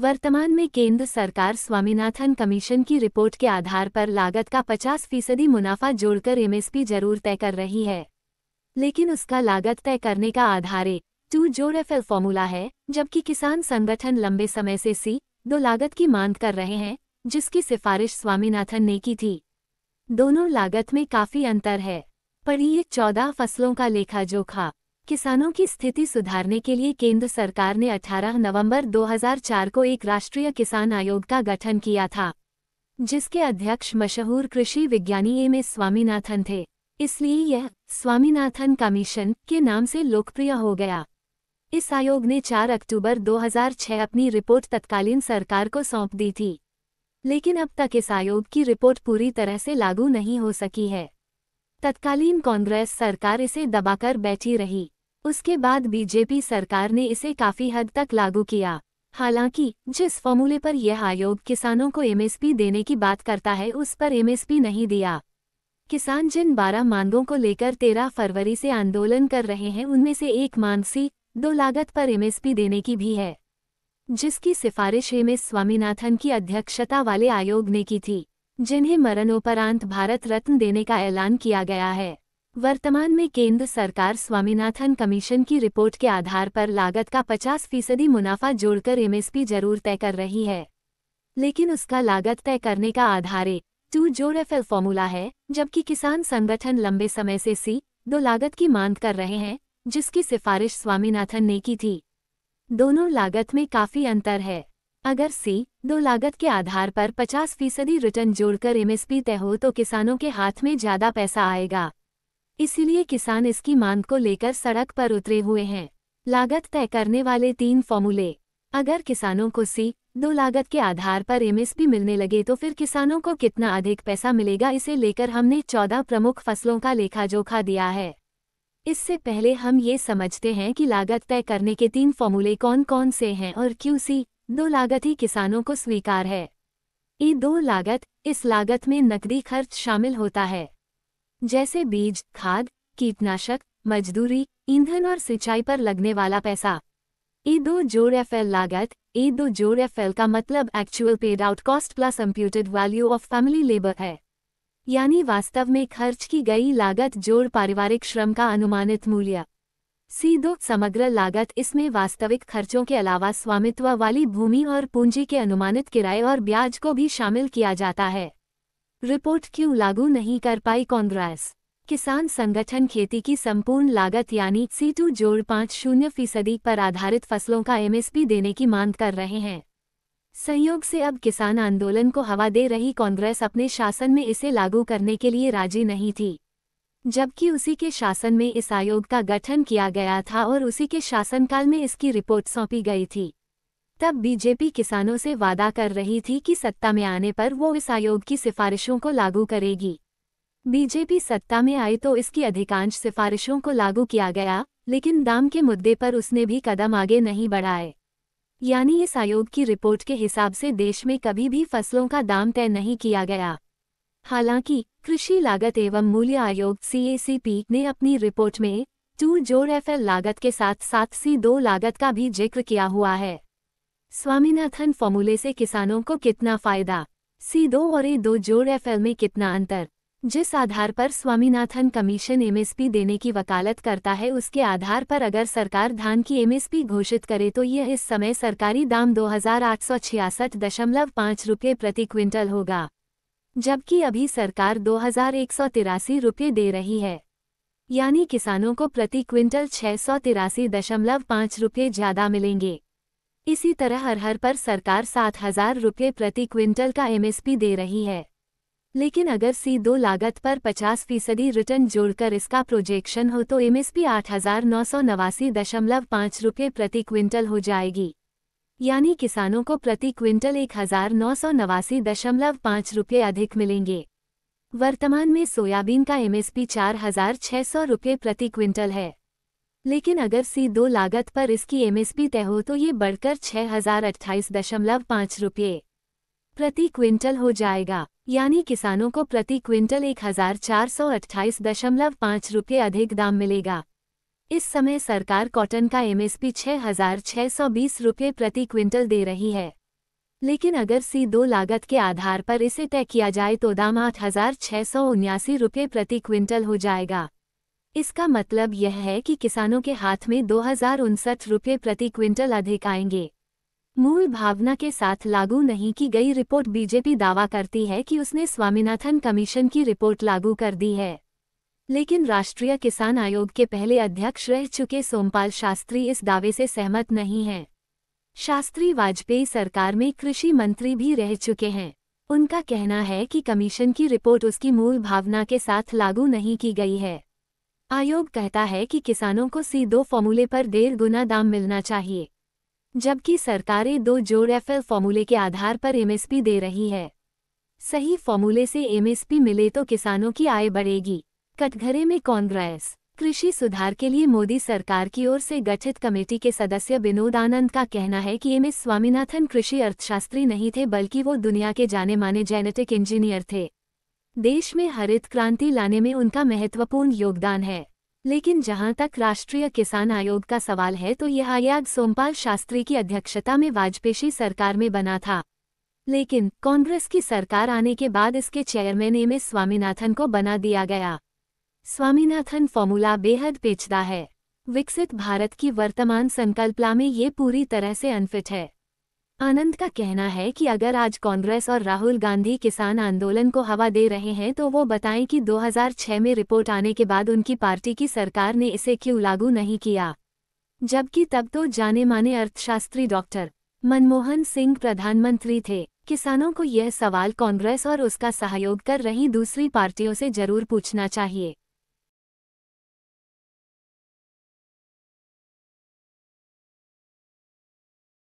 वर्तमान में केंद्र सरकार स्वामीनाथन कमीशन की रिपोर्ट के आधार पर लागत का 50 फीसदी मुनाफा जोड़कर एमएसपी जरूर तय कर रही है लेकिन उसका लागत तय करने का आधार ए टू जोड़ एफ एल फॉर्मूला है जबकि किसान संगठन लंबे समय से सी दो लागत की मांग कर रहे हैं जिसकी सिफारिश स्वामीनाथन ने की थी दोनों लागत में काफ़ी अंतर है पढ़िए चौदह फसलों का लेखा जोखा किसानों की स्थिति सुधारने के लिए केंद्र सरकार ने 18 नवंबर 2004 को एक राष्ट्रीय किसान आयोग का गठन किया था जिसके अध्यक्ष मशहूर कृषि विज्ञानी एम एस स्वामीनाथन थे इसलिए यह स्वामीनाथन कमीशन के नाम से लोकप्रिय हो गया इस आयोग ने 4 अक्टूबर 2006 अपनी रिपोर्ट तत्कालीन सरकार को सौंप दी थी लेकिन अब तक इस आयोग की रिपोर्ट पूरी तरह से लागू नहीं हो सकी है तत्कालीन कांग्रेस सरकार इसे दबाकर बैठी रही उसके बाद बीजेपी सरकार ने इसे काफी हद तक लागू किया हालांकि जिस फॉर्मूले पर यह आयोग किसानों को एमएसपी देने की बात करता है उस पर एमएसपी नहीं दिया किसान जिन बारह मांगों को लेकर तेरह फरवरी से आंदोलन कर रहे हैं उनमें से एक मांग सी दो लागत पर एमएसपी देने की भी है जिसकी सिफारिश एम एस स्वामीनाथन की अध्यक्षता वाले आयोग ने की थी जिन्हें मरणोपरांत भारत रत्न देने का ऐलान किया गया है वर्तमान में केंद्र सरकार स्वामीनाथन कमीशन की रिपोर्ट के आधार पर लागत का 50 फीसदी मुनाफा जोड़कर एमएसपी जरूर तय कर रही है लेकिन उसका लागत तय करने का आधार ए टू जोड़ एफ एल फॉर्मूला है जबकि किसान संगठन लंबे समय से सी दो लागत की मांग कर रहे हैं जिसकी सिफारिश स्वामीनाथन ने की थी दोनों लागत में काफी अंतर है अगर सी दो लागत के आधार पर 50 फीसदी रिटर्न जोड़कर एमएसपी तय हो तो किसानों के हाथ में ज्यादा पैसा आएगा इसीलिए किसान इसकी मांग को लेकर सड़क पर उतरे हुए हैं लागत तय करने वाले तीन फॉर्मूले अगर किसानों को सी दो लागत के आधार पर एमएसपी मिलने लगे तो फिर किसानों को कितना अधिक पैसा मिलेगा इसे लेकर हमने चौदह प्रमुख फसलों का लेखा जोखा दिया है इससे पहले हम ये समझते हैं कि लागत तय करने के तीन फॉर्मूले कौन कौन से हैं और क्यों सी दो लागत ही किसानों को स्वीकार है ई दो लागत इस लागत में नकदी खर्च शामिल होता है जैसे बीज खाद कीटनाशक मजदूरी ईंधन और सिंचाई पर लगने वाला पैसा ई दो जोड़ एफ एल लागत ई दो जोड़ एफ एल का मतलब actual paid out cost plus imputed value of family labour है यानी वास्तव में खर्च की गई लागत जोड़ पारिवारिक श्रम का अनुमानित मूल्य सीधो समग्र लागत इसमें वास्तविक खर्चों के अलावा स्वामित्व वाली भूमि और पूंजी के अनुमानित किराए और ब्याज को भी शामिल किया जाता है रिपोर्ट क्यों लागू नहीं कर पाई कांग्रेस किसान संगठन खेती की संपूर्ण लागत यानी सी टू जोड़ पाँच शून्य फीसदी पर आधारित फसलों का एमएसपी देने की मांग कर रहे हैं संयोग से अब किसान आंदोलन को हवा दे रही कांग्रेस अपने शासन में इसे लागू करने के लिए राजी नहीं थी जबकि उसी के शासन में इस आयोग का गठन किया गया था और उसी के शासनकाल में इसकी रिपोर्ट सौंपी गई थी तब बीजेपी किसानों से वादा कर रही थी कि सत्ता में आने पर वो इस आयोग की सिफारिशों को लागू करेगी बीजेपी सत्ता में आई तो इसकी अधिकांश सिफारिशों को लागू किया गया लेकिन दाम के मुद्दे पर उसने भी कदम आगे नहीं बढ़ाए यानी इस आयोग की रिपोर्ट के हिसाब से देश में कभी भी फसलों का दाम तय नहीं किया गया हालांकि कृषि लागत एवं मूल्य आयोग सी ने अपनी रिपोर्ट में टू जोड़ एफएल लागत के साथ साथ सी दो लागत का भी जिक्र किया हुआ है स्वामीनाथन फॉर्मूले से किसानों को कितना फायदा सी दो और ए दो जोड़ एफ में कितना अंतर जिस आधार पर स्वामीनाथन कमीशन एमएसपी देने की वकालत करता है उसके आधार पर अगर सरकार धान की एमएसपी घोषित करे तो यह इस समय सरकारी दाम दो हजार आठ सौ छियासठ दशमलव पाँच रुपये प्रति क्विंटल होगा जबकि अभी सरकार दो हजार एक सौ तिरासी रुपये दे रही है यानी किसानों को प्रति क्विंटल छह सौ तिरासी दशमलव पाँच रुपये ज़्यादा मिलेंगे इसी तरह अरहर पर सरकार सात हजार रुपये प्रति क्विंटल का एमएसपी दे रही है लेकिन अगर सी दो लागत पर 50 फीसदी रिटर्न जोड़कर इसका प्रोजेक्शन हो तो एमएसपी आठ हजार नौ सौ नवासी दशमलव पाँच रुपये प्रति क्विंटल हो जाएगी यानी किसानों को प्रति क्विंटल एक हजार नौ सौ नवासी दशमलव पाँच रुपये अधिक मिलेंगे वर्तमान में सोयाबीन का एमएसपी चार हजार छः सौ रुपये प्रति क्विंटल है लेकिन अगर सी दो लागत पर इसकी एमएसपी तय हो तो ये बढ़कर छह हजार अट्ठाईस दशमलव पाँच रुपये प्रति क्विंटल हो जाएगा यानी किसानों को प्रति क्विंटल एक हजार चार सौ अट्ठाईस दशमलव पाँच रुपये अधिक दाम मिलेगा इस समय सरकार कॉटन का एमएसपी छः हजार छह सौ बीस रुपये प्रति क्विंटल दे रही है लेकिन अगर सी दो लागत के आधार पर इसे तय किया जाए तो दाम आठ हजार छः सौ उन्यासी रुपये प्रति क्विंटल हो जाएगा इसका मतलब यह है कि किसानों के हाथ में दो हजार रुपये प्रति क्विंटल अधिक आएंगे मूल भावना के साथ लागू नहीं की गई रिपोर्ट बीजेपी दावा करती है कि उसने स्वामीनाथन कमीशन की रिपोर्ट लागू कर दी है लेकिन राष्ट्रीय किसान आयोग के पहले अध्यक्ष रह चुके सोमपाल शास्त्री इस दावे से सहमत नहीं हैं शास्त्री वाजपेयी सरकार में कृषि मंत्री भी रह चुके हैं उनका कहना है कि कमीशन की रिपोर्ट उसकी मूल भावना के साथ लागू नहीं की गई है आयोग कहता है कि किसानों को सी दो फॉर्मूले पर देर गुना दाम मिलना चाहिए जबकि सरकारें दो जोड़ एल फॉर्मूले के आधार पर एमएसपी दे रही है सही फॉर्मूले से एमएसपी मिले तो किसानों की आय बढ़ेगी कटघरे में कांग्रेस कृषि सुधार के लिए मोदी सरकार की ओर से गठित कमेटी के सदस्य विनोद आनंद का कहना है कि एम एस स्वामीनाथन कृषि अर्थशास्त्री नहीं थे बल्कि वो दुनिया के जाने माने जेनेटिक इंजीनियर थे देश में हरित क्रांति लाने में उनका महत्वपूर्ण योगदान है लेकिन जहां तक राष्ट्रीय किसान आयोग का सवाल है तो यह आयोग सोमपाल शास्त्री की अध्यक्षता में वाजपेयी सरकार में बना था लेकिन कांग्रेस की सरकार आने के बाद इसके चेयरमैन एम एस स्वामीनाथन को बना दिया गया स्वामीनाथन फॉर्मूला बेहद पेचदा है विकसित भारत की वर्तमान संकल्पना में ये पूरी तरह से अनफिट है आनंद का कहना है कि अगर आज कांग्रेस और राहुल गांधी किसान आंदोलन को हवा दे रहे हैं तो वो बताएं कि 2006 में रिपोर्ट आने के बाद उनकी पार्टी की सरकार ने इसे क्यों लागू नहीं किया जबकि तब तो जाने माने अर्थशास्त्री डॉक्टर मनमोहन सिंह प्रधानमंत्री थे किसानों को यह सवाल कांग्रेस और उसका सहयोग कर रही दूसरी पार्टियों से जरूर पूछना चाहिए